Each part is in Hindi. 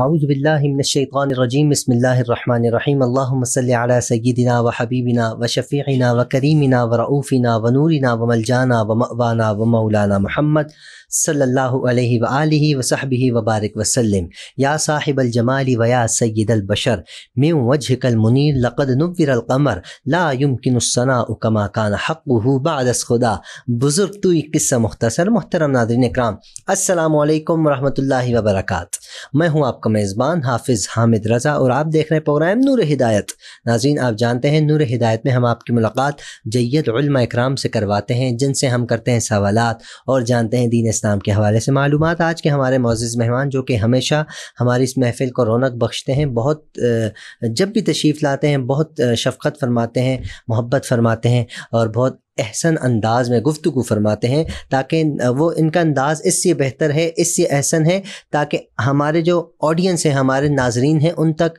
आउज़बिल्लिमिनशैतानरजीम बसमीम अल्लाम सैदिना व हबीबिना व शफ़ीना व करीमिना व रऊफ़िना व नूरिना व मलजाना व मवाना व मौलाना महमद सल्लल्लाहु अलैहि व आलिहि व सहबिहि व बारक वसल्लम या साहिब अलजमाल व या सैद अलबशर मैं वजहकल मुनीर लक़द नवर अलकमर ला यमकिन सना कमा कान हक़ बादस खुदा बुज़ुर्ग तो किस्सा मुख्तसर मोहतरम नादरिन कराम असलकम वरहमल वबरक मैं हूँ आप आपका मेज़बान हाफिज़ हामिद रज़ा और आप देख रहे हैं प्रोग्राम नूर हिदायत नाजीन आप जानते हैं नूर हिदायत में हम आपकी मुलाकात जैद इकराम से करवाते हैं जिनसे हम करते हैं सवाल और जानते हैं दीन इस्लाम के हवाले से मालूम आज के हमारे मोज़ मेहमान जो कि हमेशा हमारी इस महफ़िल को रौनक बख्शते हैं बहुत जब भी तशरीफ़ लाते हैं बहुत शफकत फरमाते हैं मोहब्बत फरमाते हैं और बहुत एहसन अंदाज में गुफ्तु फरमाते हैं ताकि वो इनका अंदाज़ इससे बेहतर है इससे अहसन है ताकि हमारे जो ऑडियंस हैं हमारे नाजरीन हैं उन तक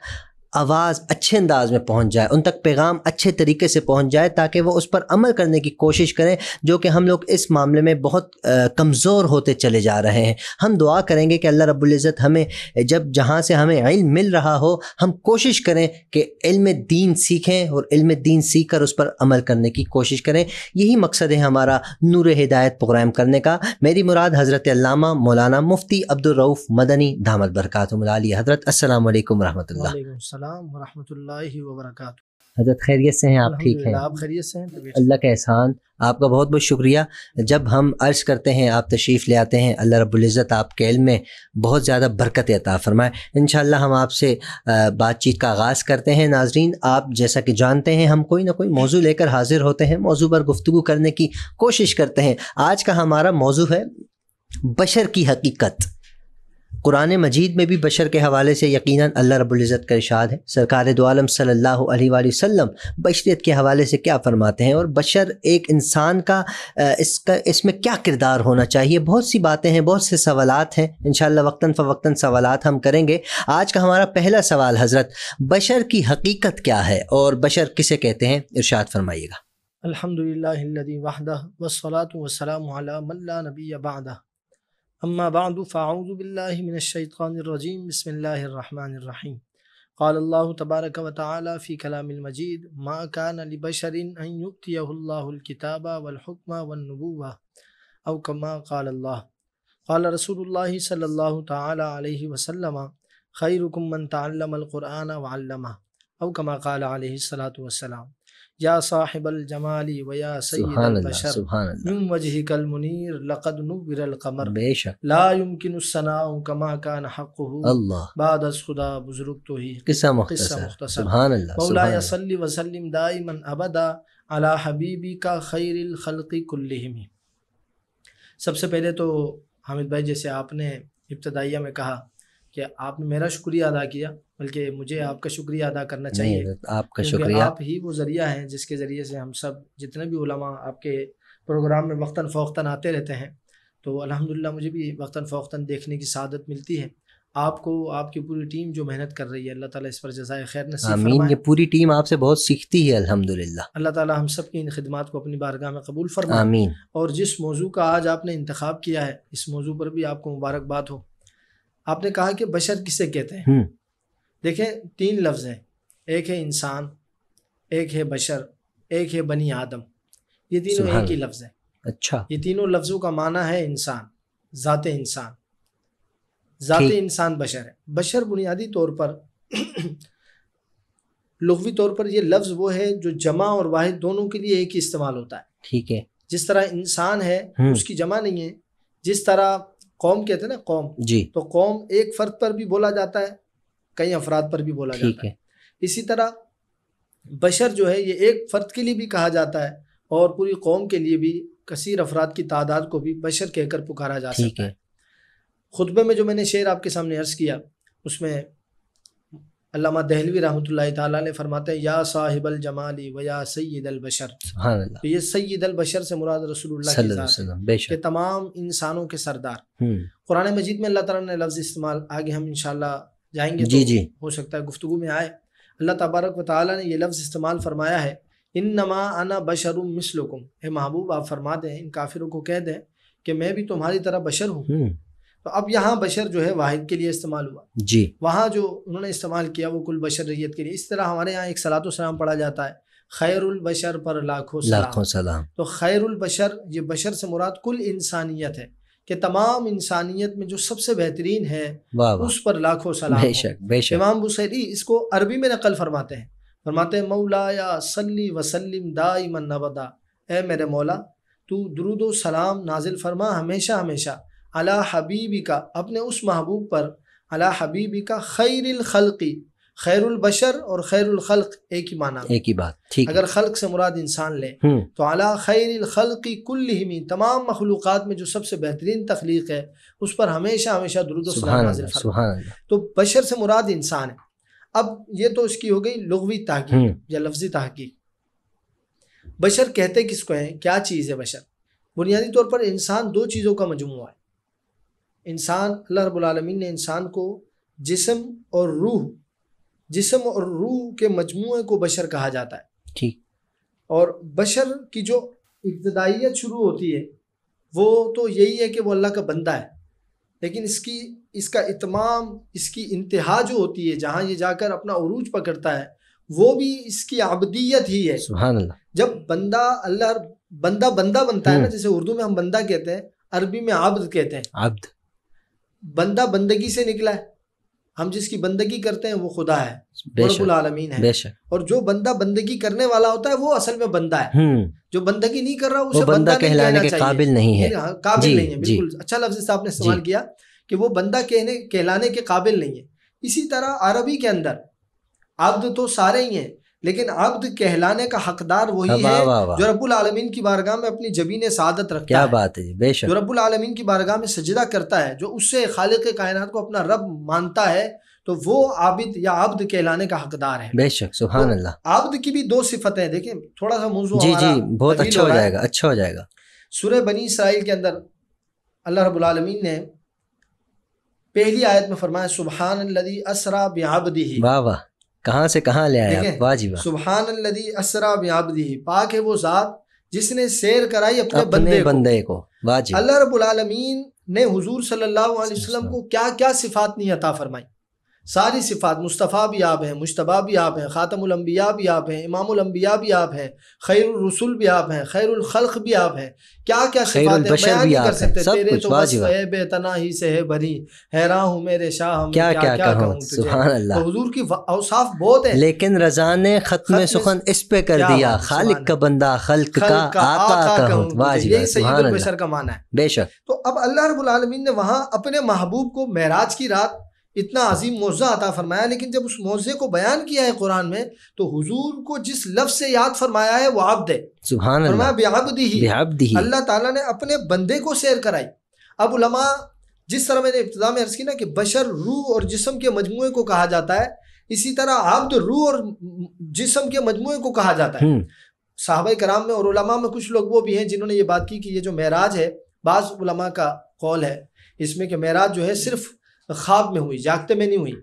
आवाज़ अच्छे अंदाज में पहुंच जाए उन तक पैगाम अच्छे तरीके से पहुंच जाए ताकि वो उस पर अमल करने की कोशिश करें जो कि हम लोग इस मामले में बहुत कमज़ोर होते चले जा रहे हैं हम दुआ करेंगे कि अल्लाह रब्ज़त हमें जब जहाँ से हमें इल्म मिल रहा हो हम कोशिश करें कि इल्म दीन सीखें और इल्म दीन सीख कर उस पर अमल करने की कोशिश करें यही मकसद है हमारा नूर हिदायत प्रोग्राम करने का मेरी मुराद हज़रत अल्लामा मौलाना मुफ्ती अब्दुलरऊफ़ मदनी दामद बरकत हज़रत असल वरहमल हजरत खैरियत से हैं आप ठीक हैं आप खैरियत से हैं अल्लाह का एहसान आपका बहुत बहुत शुक्रिया जब हम अर्ज करते हैं आप तशरीफ़ ले आते हैं अल्लाह रब्ज़त आपके इल्म में बहुत ज़्यादा बरकत अता फ़रमाए इन हम आपसे बातचीत का आगाज़ करते हैं नाजरीन आप जैसा कि जानते हैं हम कोई ना कोई मौजू लेकर हाजिर होते हैं मौजू पर गुफ्तु करने की कोशिश करते हैं आज का हमारा मौजू है बशर की हकीकत कुरान मजीद में भी बशर के हवाले से यकीन अल्लाह रबुल्ज़त का इशाद है सरकार दोआलम सल्ला वसम बशरीत के हवाले से क्या फरमाते हैं और बशर एक इंसान का इसका इसमें क्या किरदार होना चाहिए बहुत सी बातें हैं बहुत से सवाल हैं इन वक्ता फ़वक्ता सवाल हम करेंगे आज का हमारा पहला सवाल हज़रत बशर की हकीकत क्या है और बशर किसे कहते हैं इर्शाद फरमाइएगा अलहमदिल्ला वसलात वसलाम नबी अबादा أما بعد فأعوذ بالله من الشيطان الرجيم بسم الله الرحمن الرحيم قال الله تبارك وتعالى في كلام المجيد ما كان لبشر أن يؤتيه الله الكتاب والحكم والنبوة أو كما قال الله قال رسول الله صلى الله تعالى عليه وسلم خيركم من تعلم القرآن وعلمه أو كما قال عليه الصلاة والسلام तो सबसे पहले तो हामिद भाई जैसे आपने इब्तदाइया में कहा कि आपने मेरा शुक्रिया अदा किया बल्कि मुझे आपका शुक्रिया अदा करना चाहिए आपका शुक्रिया आप ही वो ज़रिया हैं जिसके ज़रिए से हम सब जितने भी उलमा आपके प्रोग्राम में वक्ता फ़ौक्ता आते रहते हैं तो अल्हम्दुलिल्लाह मुझे भी वक्ता फ़ौक्ता देखने की सदत मिलती है आपको आपकी पूरी टीम जो मेहनत कर रही है अल्लाह ताला इस पर जजाय खैर नसीब ये पूरी टीम आपसे बहुत सीखती है अल्हम्दुलिल्लाह अल्लाह ताला हम सब की इन खदमात को अपनी बारगाह में कबूल फरमाए आमीन और जिस मौजू का आज आपने इंतखब किया है इस मौजू पर भी आपको मुबारकबाद हो आपने कहा कि बशर किसे कहते हैं हम्म। देखें तीन लफ्ज़ हैं एक है इंसान एक है बशर एक है बनी आदम ये तीनों एक ही लफ्ज़ हैं अच्छा ये तीनों लफ्ज़ों का माना है इंसान ज़ात इंसान ज़ात इंसान बशर है बशर बुनियादी तौर पर लघवी तौर पर ये लफ्ज़ वो है जो जमा और वाहिद दोनों के लिए एक ही इस्तेमाल होता है ठीक है जिस तरह इंसान है हम्म। उसकी जमा नहीं है जिस तरह कौम कहते हैं ना कौम जी तो कौम एक फर्द पर भी बोला जाता है कई अफराद पर भी बोला जाता है।, है इसी तरह बशर जो है ये एक फ़र्द के लिए भी कहा जाता है और पूरी कौम के लिए भी कसीर अफराद की तादाद को भी बशर कहकर पुकारा जा सकता है, खुतबे में जो मैंने शेर आपके सामने अर्ज़ किया उसमें अल्लामा दहलवी ताला ने फरमाते हैं या साहिब अल जमाली व या सैद अल बशर तो ये सैद अल बशर से मुराद रसूलुल्लाह के तमाम इंसानों के सरदार हम्म। कुरान मजीद में अल्लाह ताला ने लफ्ज़ इस्तेमाल आगे हम इंशाल्लाह जाएंगे जी तो जी हो सकता है गुफ्तु में आए अल्लाह तबारक व ताली ने यह लफ्ज़ इस्तेमाल फरमाया है इन नमा अना बशर मिसलकुम हे महबूब आप फरमा दें इन काफिरों को कह दें कि मैं भी तुम्हारी तरह बशर हूँ हम्म। तो अब यहाँ बशर जो है वाहिद के लिए इस्तेमाल हुआ जी वहाँ जो उन्होंने इस्तेमाल किया वो कुल बशर रैयत के लिए इस तरह हमारे यहाँ एक सलात सलाम पढ़ा जाता है खैरबशर पर लाखों सलाम लाखों सलाम तो खैरबशर ये बशर से मुराद कुल इंसानियत है कि तमाम इंसानियत में जो सबसे बेहतरीन है उस पर लाखों सलाम इमाम बुसैरी इसको अरबी में नकल फरमाते हैं फरमाते हैं मौलाया सल्ली वसल्लिम दाइमन ए मेरे मौला तू दरुद सलाम नाजिल फरमा हमेशा हमेशा अला हबीबी का अपने उस महबूब पर अला हबीबी का खैर खलकी खैरबशर और खैर एक ही माना एक ही बात ठीक अगर खल्क से मुराद इंसान ले हम्म। तो अला खैर कुल कुल्लिमी तमाम मखलूक में जो सबसे बेहतरीन तख्लीक है उस पर हमेशा हमेशा दुरुद तो बशर से मुराद इंसान है अब ये तो उसकी हो गई लघवी तहकी हम्म। या लफ्जी तहकीक बशर कहते किसको है क्या चीज़ है बशर बुनियादी तौर पर इंसान दो चीज़ों का मजमु है इंसान अल्लाह रबालमीन ने इंसान को जिसम और रूह जिसम और रूह के मजमु को बशर कहा जाता है ठीक और बशर की जो इब्तदाइत शुरू होती है वो तो यही है कि वो अल्लाह का बंदा है लेकिन इसकी इसका इतमाम इसकी इंतहा जो होती है जहाँ ये जाकर अपना अरूज पकड़ता है वो भी इसकी आबदीत ही है अल्लाह जब बंदा अल्लाह बंदा बंदा बनता है ना हम्म। जैसे उर्दू में हम बंदा कहते हैं अरबी में आब्द कहते हैं आब्द बंदा बंदगी से निकला है हम जिसकी बंदगी करते हैं वो खुदा है आलमीन है और जो बंदा बंदगी करने वाला होता है वो असल में बंदा है हम्म। जो बंदगी नहीं कर रहा उसे बंदा, कहलाने के काबिल नहीं है हाँ, काबिल नहीं है बिल्कुल अच्छा लफ्ज साहब ने सवाल किया कि वो बंदा कहने कहलाने के काबिल नहीं है इसी तरह अरबी के अंदर अब्द तो सारे ही हैं लेकिन अब्द कहलाने का हकदार वही हाँ, है जो रब्बुल आलमीन की बारगाह में अपनी जबीन सादत रखता क्या है बात है बेशक जो रब्बुल आलमीन की बारगाह में सजदा करता है जो उससे खालिक कायनात को अपना रब मानता है तो वो आबिद या आब्द कहलाने का हकदार है बेशक सुबह तो अल्लाह आब्द की भी दो सिफतें देखें थोड़ा सा मौजूद जी जी बहुत अच्छा हो जाएगा अच्छा हो जाएगा सूर्य बनी इसराइल के अंदर अल्लाह रब्बुल आलमीन ने पहली आयत में फरमाया सुबहान लदी असरा बेआबदी वाह वाह कहाँ से कहाँ ले आया वाजिबा सुबहान अल्लदी असरा बिआबदी पाक है वो जात जिसने सैर कराई अपने, अपने बंदे, बंदे को, को वाजिब अल्लाह रबुल आलमीन ने हुजूर सल्लल्लाहु अलैहि वसल्लम को क्या क्या सिफात नहीं अता फरमाई सारी सिफ़ात मुस्तफ़ा भी आप हैं मुशतबा भी आप हैं ख़ातमलम्बिया भी आप हैं इमामबिया भी आप हैं खैरसूल भी आप हैं खैरखल्क भी आप हैं क्या क्या सिफ़ात बयान भी कर सकते सब तेरे तो बस है ही से है भरी हैरा हूँ मेरे शाह क्या क्या, क्या कहूँ तो हजूर की औसाफ बहुत है लेकिन रजा ने खत्म सुखन इस पे कर दिया खालिक का बंदा खल्क का का माना है बेशक तो अब अल्लाह रबालमीन ने वहाँ अपने महबूब को महराज की रात इतना अजीम मौजा अता फरमाया लेकिन जब उस मौज़े को बयान किया है कुरान में तो हुजूर को जिस लफ्ज़ से याद फरमाया है वो आब्द है अल्लाह ताला ने अपने बंदे को सैर कराई अब उलमा जिस तरह मैंने इब्तदा में अर्ज़ की ना कि बशर रूह और जिसम के मजमू को कहा जाता है इसी तरह आब्द रूह और जिसम के मजमू को कहा जाता है हम्म। साहब कराम में और उलमा में कुछ लोग वो भी हैं जिन्होंने ये बात की कि ये जो महराज है बाज़ उलमा का कौल है इसमें कि महराज जो है सिर्फ़ ख्वाब में हुई जागते में नहीं हुई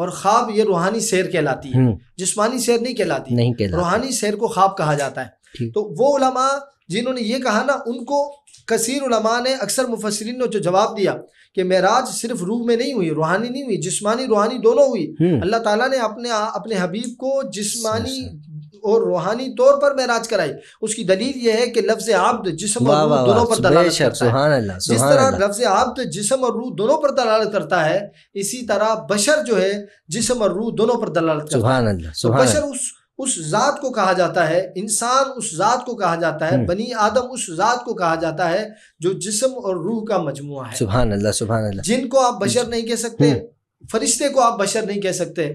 और ख्वाब ये रूहानी सैर कहलाती है हम्म। जिसमानी सैर नहीं कहलाती नहीं कहलाती रूहानी सैर को ख्वाब कहा जाता है तो वो उलमा जिन्होंने ये कहा ना उनको कसीर उलमा ने अक्सर मुफसरीन ने जो जवाब दिया कि महराज सिर्फ रूह में नहीं हुई रूहानी नहीं हुई जिस्मानी रूहानी दोनों हुई हम्म। अल्लाह ताला ने अपने अपने हबीब को जिस्मानी और रूहानी तौर पर महराज कराई उसकी दलील यह है कि लफ्ज आब्द जिसम और रूह दोनों पर दलालत करता है जिस तरह लफ्ज आब्द जिसम और रूह दोनों पर दलालत करता है इसी तरह बशर जो है जिसम और रूह दोनों पर दलालत करता है तो बशर उस उस जात को कहा जाता है इंसान उस जात को कहा जाता है हम्म। बनी आदम उस जात को कहा जाता है जो जिस्म और रूह का मजमु है सुबह अल्लाह सुबह अल्लाह जिनको आप बशर नहीं कह सकते हम्म। फरिश्ते को आप बशर नहीं कह सकते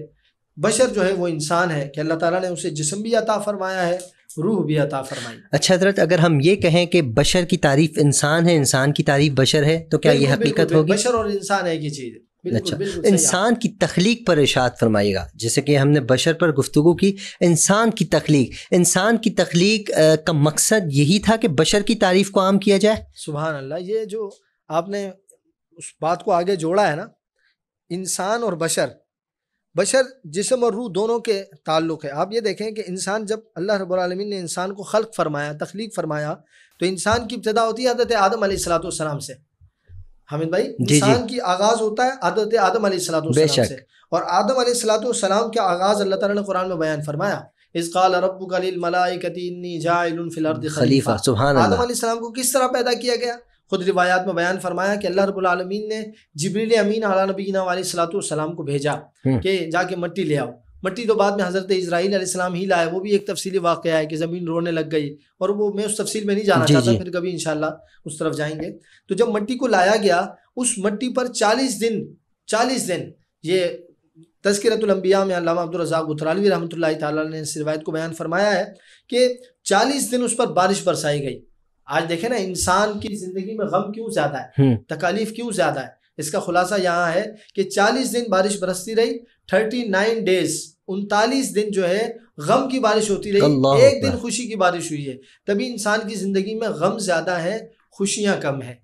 बशर जो है वो इंसान है कि अल्लाह ताला ने उसे जिसम भी अता फरमाया है रूह भी अता फरमाई अच्छा हजरत अगर हम ये कहें कि बशर की तारीफ इंसान है इंसान की तारीफ बशर है तो क्या ये हकीकत होगी बशर और इंसान है की चीज़ अच्छा इंसान की तख्लीक पर इशात फरमाइएगा जैसे कि हमने बशर पर गुफ्तु की इंसान की तख्लीक इंसान की तख्लीक का मकसद यही था कि बशर की तारीफ को आम किया जाए सुबह अल्लाह ये जो आपने उस बात को आगे जोड़ा है ना इंसान और बशर बशर जिसम और रूह दोनों के ताल्लुक़ है आप ये देखें कि इंसान जब अल्लाह रबालमीन ने इंसान को खल्क फरमाया तख्लीक फरमाया तो इंसान की इब्तदा होती है हजरत आदम सलाम से हामिद भाई इंसान की आगाज होता है हजरत आदम सलाम से और आदम सलाम का आगाज अल्लाह ताला ने कुरान में बयान फरमाया इस कल रबू कलील मलाई कतीनी सुबह आदम को किस तरह पैदा किया गया ख़ुद रिवायात में बयान फरमाया कि अल्लाह रबालमीन ने जबरील अमीन अला नबीना सलाम को भेजा हम्म। कि जाके मट्टी ले आओ मट्टी तो बाद में हज़रत इसराइल ही लाए वो भी एक तफसीली वाक़ है कि ज़मीन रोने लग गई और वो मैं उस तफसील में नहीं जाना चाहता फिर कभी इन उस तरफ जाएंगे तो जब मट्टी को लाया गया उस मट्टी पर चालीस दिन चालीस दिन ये तस्करतलम्बिया में अलामा अब्दुलरजाक उतरालवी रहमत ला ने इस रिवायत को बयान फरमाया है कि चालीस दिन उस पर बारिश बरसाई गई आज देखे ना इंसान की जिंदगी में गम क्यों ज्यादा है हम्म। तकालीफ क्यों ज्यादा है इसका खुलासा यहाँ है कि चालीस दिन बारिश बरसती रही नाइन डेज उनतालीस दिन जो है गम की बारिश होती रही एक दिन खुशी की बारिश हुई है तभी इंसान की जिंदगी में गम ज्यादा है खुशियाँ कम है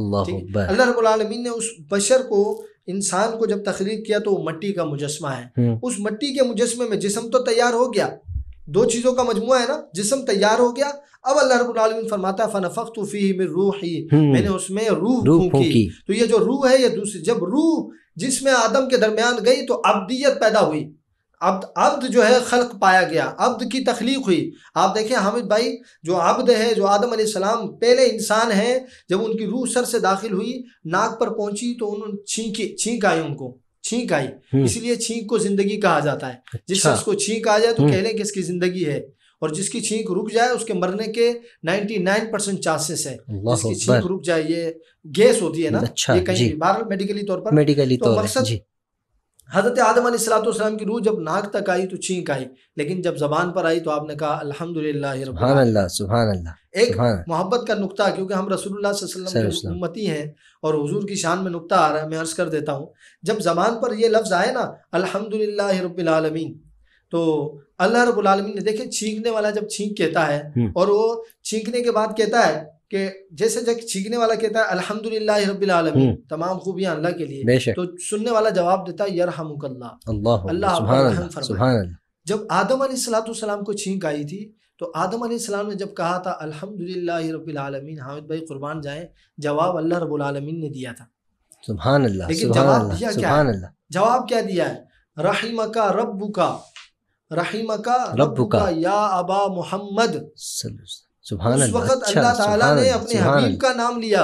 अल्लाह अल्लाह ने उस बशर को इंसान को जब तखलीक किया तो वो मट्टी का मुजस्मा है हम्म। उस मट्टी के मुजस्मे में जिसम तो तैयार हो गया दो चीज़ों का मजमु है ना जिसम तैयार हो गया अब अल्लाह रबालमीन फरमाता फ़नफ़ में रूह ही मैंने उसमें रूह फूकी तो ये जो रूह है ये दूसरी जब रूह जिसमें आदम के दरमियान गई तो अब्दियत पैदा हुई अब्द अब्द जो है खल्क पाया गया अब्द की तख्लीक हुई आप देखें हामिद भाई जो अब्द है जो आदम सलाम पहले इंसान हैं जब उनकी रूह सर से दाखिल हुई नाक पर पहुंची तो उन्होंने छींकी छींक आई उनको छींक आई हम्म। इसलिए छींक को जिंदगी कहा जाता है अच्छा। उसको शख्स को छींक आ जाए तो हम्म। कह लें कि इसकी जिंदगी है और जिसकी छींक रुक जाए उसके मरने के 99 परसेंट चांसेस है जिसकी छींक रुक जाए ये गैस होती है ना अच्छा, ये कहीं बाहर मेडिकली तौर पर मेडिकली तो मकसद हज़रत आदम सलाम की रूह जब नाक तक आई तो छींक आई लेकिन जब जबान पर आई तो आपने कहा अल्हम्दुलिल्लाह एक मोहब्बत का नुक्ता क्योंकि हम रसूलुल्लाह वसल्लम की उम्मती हैं और हुजूर की शान में नुक्ता आ रहा है मैं अर्ज़ कर देता हूँ जब जबान पर ये लफ्ज़ आए ना अल्हम्दुलिल्लाह रब्बिल आलमीन तो अल्लाह रब्बुल आलमीन ने देखे छींकने वाला जब छींक कहता है हम्म। और वो छींकने के बाद कहता है कि जैसे जब चीखने वाला कहता है अल्हम्दुलिल्लाह रब्बिल आलमीन हम्म। तमाम खूबियां अल्लाह के लिए तो सुनने वाला जवाब देता है यरहमुकल्लाह अल्लाह जब आदम सलाम को छींक आई थी तो आदम सलाम ने जब कहा था अल्हम्दुलिल्लाह रब्बिल आलमीन हामिद भाई कुर्बान जाए जवाब अल्लाह रब्बुल आलमीन ने दिया था सुभान अल्लाह लेकिन जवाब दिया क्या जवाब क्या दिया है रहीम का रब्बू का रहीम का रब्बू का या अबा मोहम्मद उस वक़्त अच्छा, अल्लाह ताला ने अपने हबीब का नाम लिया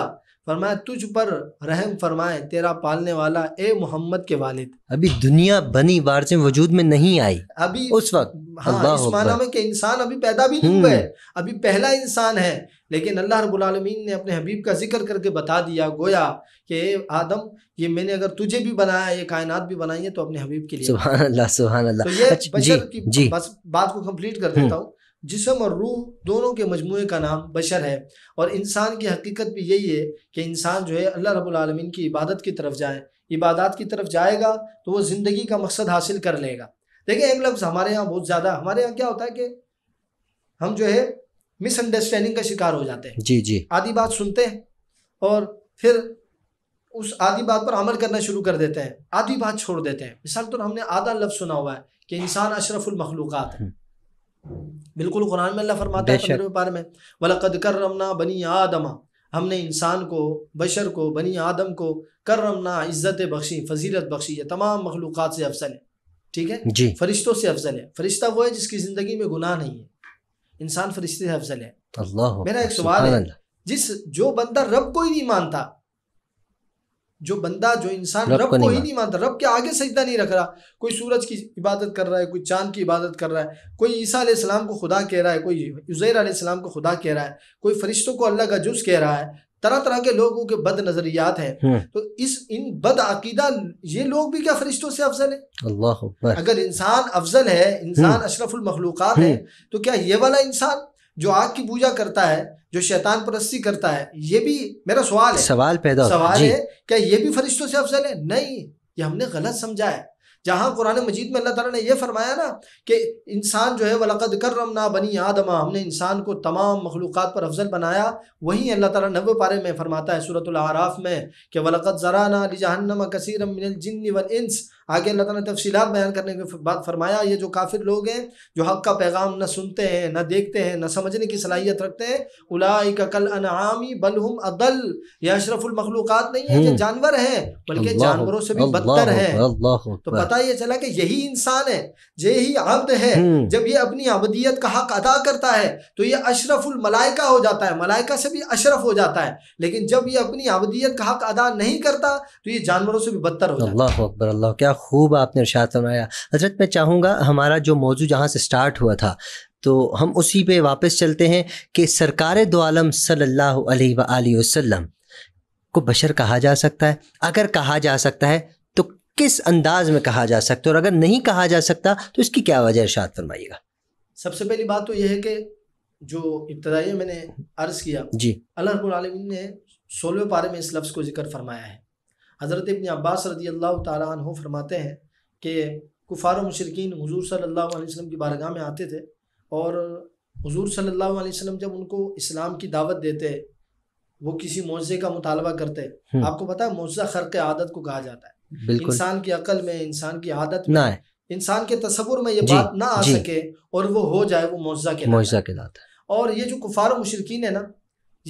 फरमाया तुझ पर रहम फरमाए तेरा पालने वाला ए मोहम्मद के वालिद अभी दुनिया बनी बार से वजूद में नहीं आई अभी उस वक्त हाँ इस माना में कि इंसान अभी पैदा भी नहीं हुए हम्म। अभी पहला इंसान है लेकिन अल्लाह रब्बुल रबालमीन ने अपने हबीब का जिक्र करके बता दिया गोया कि आदम ये मैंने अगर तुझे भी बनाया ये कायनात भी बनाई है तो अपने हबीब के लिए सुबह अल्लाह सुबह अल्लाह तो ये अच्छा, बस बात को कम्प्लीट कर हम्म। देता हूँ जिसम और रूह दोनों के मजमू का नाम बशर है और इंसान की हकीकत भी यही है कि इंसान जो है अल्लाह रबालमीन की इबादत की तरफ जाए इबादत की तरफ जाएगा तो वह ज़िंदगी का मकसद हासिल कर लेगा देखिए एक लफ्ज़ हमारे यहाँ बहुत ज़्यादा हमारे यहाँ क्या होता है कि हम जो है मिसअंडरस्टैंडिंग का शिकार हो जाते हैं जी जी आधी बात सुनते हैं और फिर उस आधी बात पर अमल करना शुरू कर देते हैं आधी बात छोड़ देते हैं मिसाल तो हमने आधा लफ्ज़ सुना हुआ है कि इंसान अशरफुल है हम्म। बिल्कुल कुरान में अल्लाह फरमाता है पंद्रहवें पार में वलकद कर रमना बनी आदमा हमने इंसान को बशर को बनी आदम को कर रमना इज़्ज़त बख्शी फजीलत बख्शी है तमाम मखलूक से अफजल है ठीक है जी फरिश्तों से अफजल है फरिश्ता वो है जिसकी ज़िंदगी में गुनाह नहीं है इंसान फरिश्ते से अफजल है मेरा एक सवाल है जिस जो बंदा रब को ही नहीं मानता जो बंदा जो इंसान रब, रब को ही नहीं मानता रब के आगे सजदा नहीं रख रहा कोई सूरज की इबादत कर रहा है कोई चांद की इबादत कर रहा है कोई ईसा सलाम को खुदा कह रहा है कोई उज़ैर सलाम को खुदा कह रहा है कोई फरिश्तों को अल्लाह का जुज कह रहा है तरह तरह के लोगों के बद नजरियात हैं हम्म। तो इस इन बद अकीदा ये लोग भी क्या फरिश्तों से अफजल है अल्लाह अगर इंसान अफजल है इंसान हम्म। अशरफुल मखलूक़ात है हम्म। तो क्या ये वाला इंसान जो आग की पूजा करता है जो शैतान परस्ती करता है ये भी मेरा सवाल है सवाल पैदा सवाल है क्या ये भी फरिश्तों से अफजल है नहीं ये हमने गलत समझा है जहाँ कुरान मजीद में अल्लाह ताला ने यह फरमाया ना कि इंसान जो है वलकद करम ना बनी आदमा हमने इंसान को तमाम मखलूक पर अफजल बनाया वहीं अल्लाह ताला नब पारे में फरमाता है सूरत आराफ में कि वलकद ज़रा ना लिजहन्नम कसीरम मिनल जिन्नी वल इंस आगे अल्लाह ताला तफसीलात बयान करने के बाद फरमाया ये जो काफिर लोग हैं जो हक का पैगाम न सुनते हैं न देखते हैं न समझने की सलाहियत रखते हैं उलाई का कल अनामी बलहुम अदल यह अशरफुलमखलूक़ात नहीं है ये हम्म। जानवर हैं बल्कि जानवरों से भी बदतर है तो पता ये चला कि यही इंसान है यही अब्द है हम्म। जब ये अपनी अबदियत का हक अदा करता है तो ये अशरफुलमलाइका हो जाता है मलाइका से भी अशरफ हो जाता है लेकिन जब ये अपनी अबदियत का हक अदा नहीं करता तो ये जानवरों से भी बदतर हो जाता है क्या खूब आपने इर्शाद फरमाया हजरत मैं चाहूँगा हमारा जो मौजू जहाँ से स्टार्ट हुआ था तो हम उसी पे वापस चलते हैं कि सरकार दो आलम सल्लल्लाहु अलैहि को बशर कहा जा सकता है अगर कहा जा सकता है तो किस अंदाज में कहा जा सकता है और अगर नहीं कहा जा सकता तो इसकी क्या वजह इर्शाद फरमाइएगा सबसे पहली बात तो यह है कि जो इब्तदाई मैंने अर्ज़ किया जी अल्लाह ने सोलहवें पारे में इस लफ्ज़ को जिक्र फरमाया है हज़रत इबन अब्बास रदी अल्लाह तु फरमाते हैं कि कुफ़ार मशरकिन हजूर सल्ला वसम की बारगाह में आते थे और हजूर सल्ला वसम जब उनको इस्लाम की दावत देते वो किसी मुआवजे का मुतालबा करते हम्म। आपको पता है खर के आदत को कहा जाता है इंसान की अकल में इंसान की आदत में इंसान के तस्वुर में ये बात ना आ सके और वो हो जाए वो मौजा के मुआवजा के दाता है और ये जो कुफार मशरकिन है ना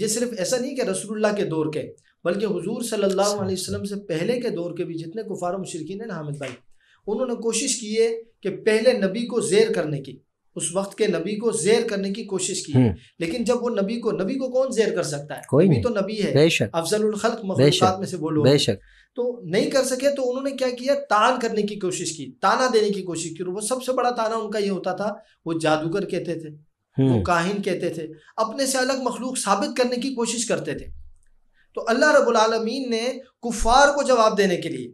ये सिर्फ ऐसा नहीं कि रसूलुल्लाह के दौर के बल्कि हजूर सल्ला अच्छा। वसलम से पहले के दौर के भी जितने कुफार मशरकिन हैं हामिद भाई उन्होंने कोशिश की है कि पहले नबी को जेर करने की उस वक्त के नबी को जेर करने की कोशिश की हम्म। लेकिन जब वो नबी को नबी को कौन जेर कर सकता है कोई नहीं। तो नबी है अफजल में से बोलो बेशक तो नहीं कर सके तो उन्होंने क्या किया तान करने की कोशिश की ताना देने की कोशिश की वो सबसे बड़ा ताना उनका ये होता था वो जादूगर कहते थे वो हम्म। काहिन कहते थे अपने से अलग मखलूक साबित करने की कोशिश करते थे तो अल्लाह रबुलमीन ने कुफार को जवाब देने के लिए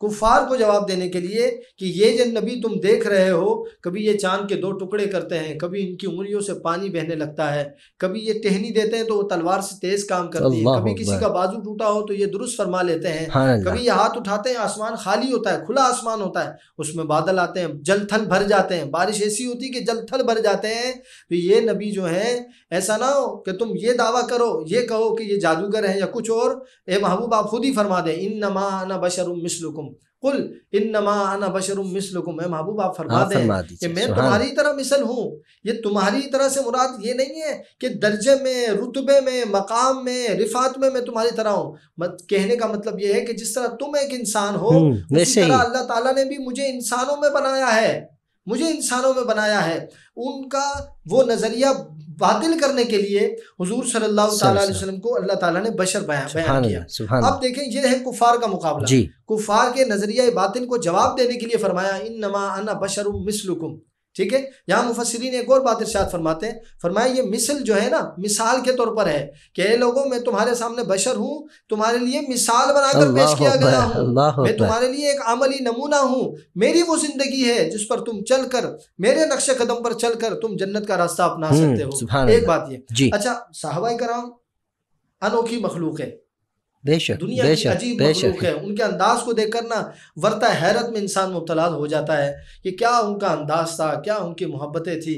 कुफार को जवाब देने के लिए कि ये जो नबी तुम देख रहे हो कभी ये चांद के दो टुकड़े करते हैं कभी इनकी उंगलियों से पानी बहने लगता है कभी ये टहनी देते हैं तो वो तलवार से तेज काम करती है कभी किसी का बाजू टूटा हो तो ये दुरुस्त फरमा लेते हैं हाँ कभी ये हाथ उठाते हैं आसमान खाली होता है खुला आसमान होता है उसमें बादल आते हैं जल थल भर जाते हैं बारिश ऐसी होती है कि जल थल भर जाते हैं तो ये नबी जो है ऐसा ना हो कि तुम ये दावा करो ये कहो कि ये जादूगर है या कुछ और ए महबूब आप खुद ही फरमा दें इन नमा ना बशरुम मिसलुकुम कुल इन नमा मैं महबूब आप फरमा हाँ, दें कि मैं तुम्हारी तरह मिसल हूँ ये तुम्हारी तरह से मुराद ये नहीं है कि दर्जे में रुतबे में मकाम में रिफात में मैं तुम्हारी तरह हूँ मत कहने का मतलब ये है कि जिस तरह तुम एक इंसान हो हम्म, उसी तरह अल्लाह ताला ने भी मुझे इंसानों में बनाया है मुझे इंसानों में बनाया है उनका वो नज़रिया बातिल करने के लिए हजूर सल्लल्लाहु अलैहि वसल्लम को अल्लाह ताला ने बशर बयान किया अब देखें ये है कुफार का मुकाबला कुफार के नज़रिया बातिल को जवाब देने के लिए फरमाया इन नमा अना बशरुम मिसलुकुम ठीक है यहाँ मुफसरीन एक और बात इर्शाद फरमाते हैं फरमाया ये मिसल जो है ना मिसाल के तौर पर है कि लोगों मैं तुम्हारे सामने बशर हूँ तुम्हारे लिए मिसाल बनाकर पेश किया गया हूँ मैं तुम्हारे लिए एक अमली नमूना हूँ मेरी वो जिंदगी है जिस पर तुम चल कर मेरे नक्शे कदम पर चल कर तुम जन्नत का रास्ता अपना हम्म, सकते हो एक बात ये अच्छा साहबाई कराम अनोखी मखलूक है बेशक दुनिया बेशक, की अजीब है उनके अंदाज को देखकर ना वरता हैरत में इंसान मुबतला हो जाता है कि क्या उनका अंदाज था क्या उनकी मोहब्बतें थी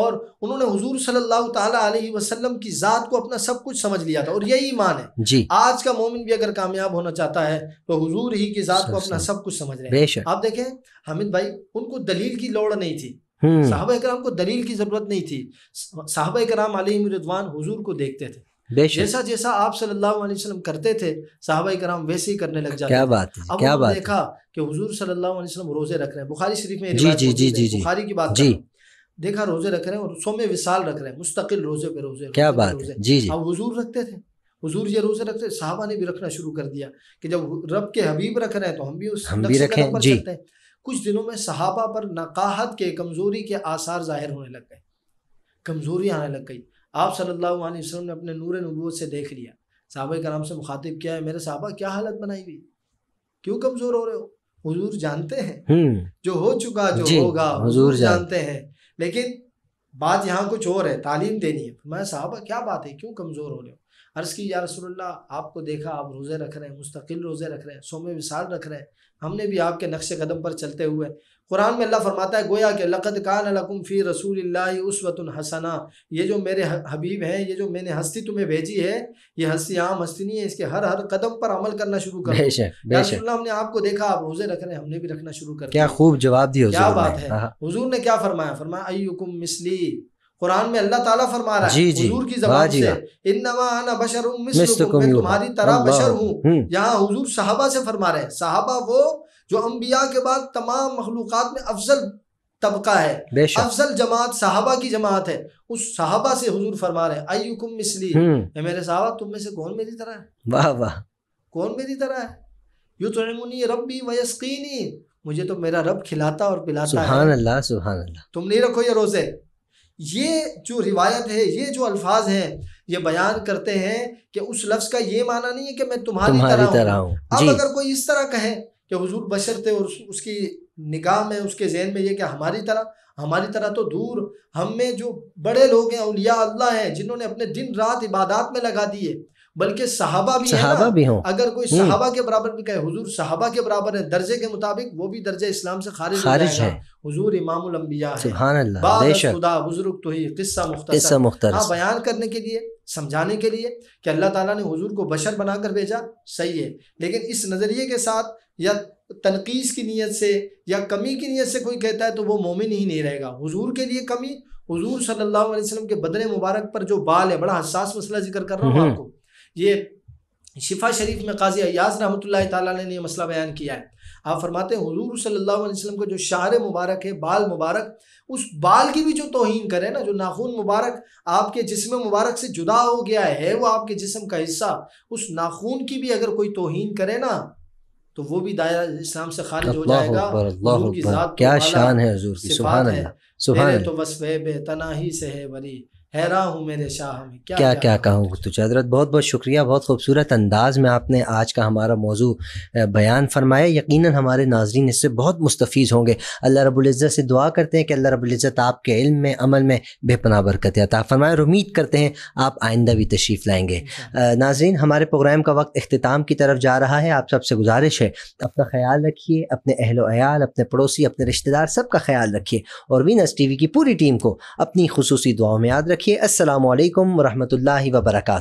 और उन्होंने हुजूर सल्लल्लाहु अलैहि वसल्लम की ज़ात को अपना सब कुछ समझ लिया था और यही ईमान है जी आज का मोमिन भी अगर कामयाब होना चाहता है तो हजूर ही की ज़ात को अपना सब कुछ समझ रहे हैं आप देखें हामिद भाई उनको दलील की लौड़ नहीं थी हम्म। साहब कराम को दलील की ज़रूरत नहीं थी साहब कराम आलिम हजूर को देखते थे जैसा जैसा आप सल्लल्लाहु अलैहि वसल्लम करते थे साहबा कराम वैसे ही करने लग जाते क्या बात है अब क्या बात देखा कि हुजूर सल्लल्लाहु अलैहि वसल्लम रोजे रख रहे हैं बुखारी शरीफ में जी जी जी जी बुखारी की बात जी देखा रोजे रख रहे हैं और सोमे विशाल रख रहे हैं मुस्तकिल रोजे पे रोजे क्या बात है जी जी अब हुजूर रखते थे हुजूर ये रोजे रखते साहबा ने भी रखना शुरू कर दिया कि जब रब के हबीब रख रहे हैं तो हम भी उस हम भी रखें जी कुछ दिनों में सहाबा पर नकाहत के कमज़ोरी के आसार जाहिर होने लग गए कमज़ोरी आने लग गई आप सल्लल्लाहु अलैहि वसल्लम ने अपने नूर नबूत से देख लिया साहब कराम से मुखातिब किया है मेरे साहबा क्या हालत बनाई हुई क्यों कमज़ोर हो रहे हो हुजूर जानते हैं हम्म। जो हो चुका जो होगा हुजूर जानते हैं लेकिन बात यहाँ कुछ और है तालीम देनी है मैं साहबा क्या बात है क्यों कमज़ोर हो रहे हो अर्ज़ की या रसोल्ला आपको देखा आप रोज़े रख रहे हैं मुस्तकिल रोज़े रख रहे हैं सोम विशाल रख रहे हैं हमने भी आपके नक्श कदम पर चलते हुए कुरान में अल्लाह फरमाता है गोया कि लक़द कान लकुम फ़ी रसूल उसवत हसना ये जो मेरे हबीब हैं ये जो मैंने हस्ती तुम्हें भेजी है ये हस्ती आम हस्ती नहीं है इसके हर हर कदम पर अमल करना शुरू कर हमने आपको देखा आप रोज़े रख रहे हैं हमने भी रखना शुरू कर क्या खूब जवाब दिया क्या बात है हजूर हाँ। ने क्या फरमाया फरमाया अयुकुम मिसली कुरान हाँ। में अल्लाह ताला फरमा रहा है हुजूर की जबान से इन मिस्लुकुम मैं तुम्हारी तरह बशर हूँ यहाँ हुजूर सहाबा से फरमा रहे हैं सहाबा वो जो अम्बिया के बाद तमाम मखलूक़ात में अफजल तबका है अफजल जमात सहाबा की जमात है उस सहाबा से हुजूर फरमा रहे अयुकुम मिसली हम्म। मेरे सहाबा तुम में से कौन मेरी तरह है वाह वाह कौन मेरी तरह है यू तो रबी वयस्कीनी मुझे तो मेरा रब खिलाता और पिलाता सुभान अल्लाह सुभान अल्लाह तुम नहीं रखो ये रोजे ये जो रिवायत है ये जो अल्फाज हैं ये बयान करते हैं कि उस लफ्ज़ का ये माना नहीं है कि मैं तुम्हारी, तुम्हारी तरह, तरह हूँ अब अगर कोई इस तरह कहे कि हुजूर बशर थे और उसकी निगाह में उसके जहन में ये कि हमारी तरह हमारी तरह तो दूर हम में जो बड़े लोग हैं अलिया अल्लाह हैं जिन्होंने अपने दिन रात इबादत में लगा दिए बल्कि सहाबा भी सहाबा भी हो अगर कोई हम्म। सहाबा के बराबर भी कहे हुजूर सहाबा के बराबर है दर्जे के मुताबिक वो भी दर्जे इस्लाम से खारिज खारिज है हुजूर इमामुल अंबिया सुभान अल्लाह बेशक खुदा बुजुर्ग तो ही किस्सा मुख्तसर हाँ, बयान करने के लिए समझाने के लिए कि अल्लाह ताला ने हुजूर को बशर बनाकर भेजा सही है लेकिन इस नज़रिए के साथ या तनकीज़ की नीयत से या कमी की नीयत से कोई कहता है तो वो मोमिन ही नहीं रहेगा हुजूर के लिए कमी हुजूर सल्लल्लाहु अलैहि वसल्लम के बदन मुबारक पर जो बाल है बड़ा हसास मसला जिक्र कर रहा हूँ हम्म। आपको ये शिफा शरीफ में काजी अयाज रहमत ताला ने यह मसला बयान किया है आप फरमाते हैं हजूर सल्लल्लाहु अलैहि का जो शार मुबारक है बाल मुबारक उस बाल की भी जो तोहन करें ना जो नाखून मुबारक आपके जिसम मुबारक से जुदा हो गया है वो आपके जिसम का हिस्सा उस नाखून की भी अगर कोई तोहन करे ना तो वो भी दायरा इस्लाम से खारिज हो जाएगा अल्लाह क्या शान है हजूर की सुभान अल्लाह सुभान तो वसफ़ बेतनाही से है वरी हैरा हूँ मेरे शाह में क्या क्या, क्या, क्या कहूँ तुझे तो हजरत बहुत बहुत शुक्रिया बहुत खूबसूरत अंदाज में आपने आज का हमारा मौजू बयान फरमाया यकीनन हमारे नाजरीन इससे बहुत मुस्तफ़ होंगे अल्लाह रबुल्ज़त से दुआ करते हैं कि अल्लाह रबुल्ज़त आपके इल्म में अमल में बेपना बरकत अता फरमाए और उम्मीद करते हैं आप आइंदा भी तशरीफ़ लाएँगे नाजरीन हमारे प्रोग्राम का वक्त अख्ताम की तरफ जा रहा है आप सबसे गुजारिश है अपना ख्याल रखिए अपने अहल वयाल अपने पड़ोसी अपने रिश्तेदार सबका ख्याल रखिए और वीनस टी की पूरी टीम को अपनी खसूसी दुआओं में याद रखिए रखिए असलकम वरहमल वर्का